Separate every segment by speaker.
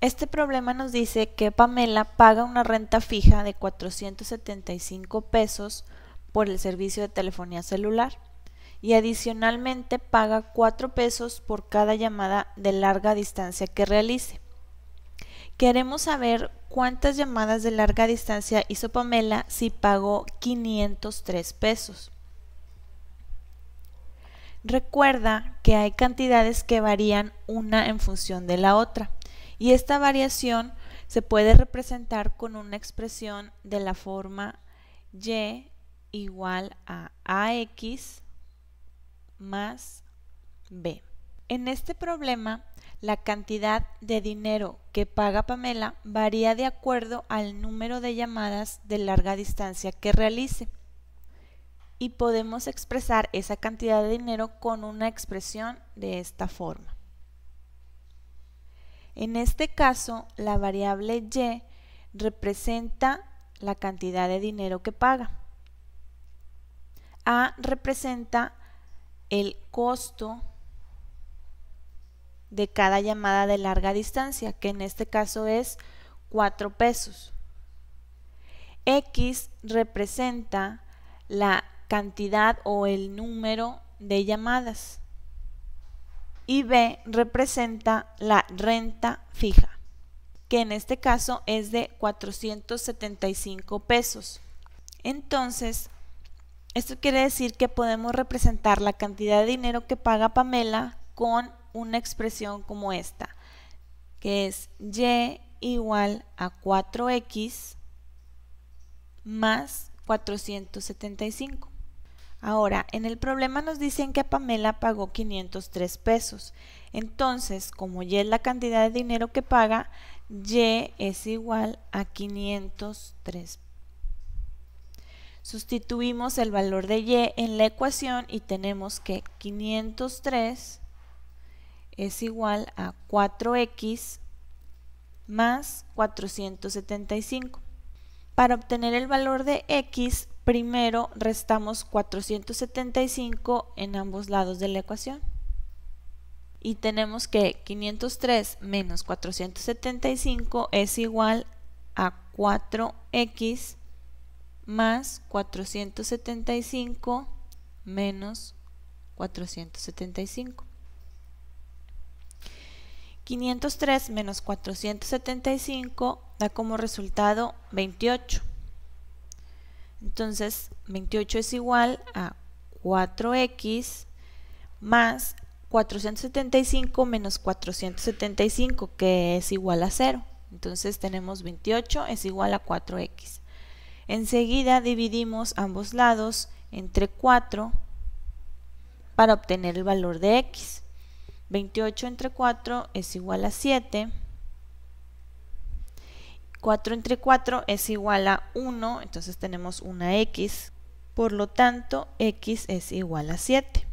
Speaker 1: Este problema nos dice que Pamela paga una renta fija de 475 pesos por el servicio de telefonía celular y adicionalmente paga 4 pesos por cada llamada de larga distancia que realice. Queremos saber cuántas llamadas de larga distancia hizo Pamela si pagó 503 pesos. Recuerda que hay cantidades que varían una en función de la otra. Y esta variación se puede representar con una expresión de la forma y igual a ax más b. En este problema, la cantidad de dinero que paga Pamela varía de acuerdo al número de llamadas de larga distancia que realice. Y podemos expresar esa cantidad de dinero con una expresión de esta forma. En este caso, la variable Y representa la cantidad de dinero que paga. A representa el costo de cada llamada de larga distancia, que en este caso es 4 pesos. X representa la cantidad o el número de llamadas y B representa la renta fija, que en este caso es de 475 pesos. Entonces, esto quiere decir que podemos representar la cantidad de dinero que paga Pamela con una expresión como esta, que es Y igual a 4X más 475. Ahora, en el problema nos dicen que Pamela pagó 503 pesos. Entonces, como Y es la cantidad de dinero que paga, Y es igual a 503. Sustituimos el valor de Y en la ecuación y tenemos que 503 es igual a 4x más 475. Para obtener el valor de x primero restamos 475 en ambos lados de la ecuación. Y tenemos que 503 menos 475 es igual a 4x más 475 menos 475. 503 menos 475 da como resultado 28. Entonces, 28 es igual a 4x más 475 menos 475, que es igual a 0. Entonces tenemos 28 es igual a 4x. Enseguida dividimos ambos lados entre 4 para obtener el valor de x. 28 entre 4 es igual a 7. 4 entre 4 es igual a 1, entonces tenemos una x. Por lo tanto, x es igual a 7.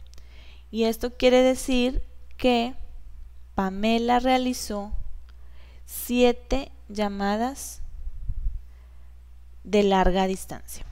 Speaker 1: Y esto quiere decir que Pamela realizó 7 llamadas de larga distancia.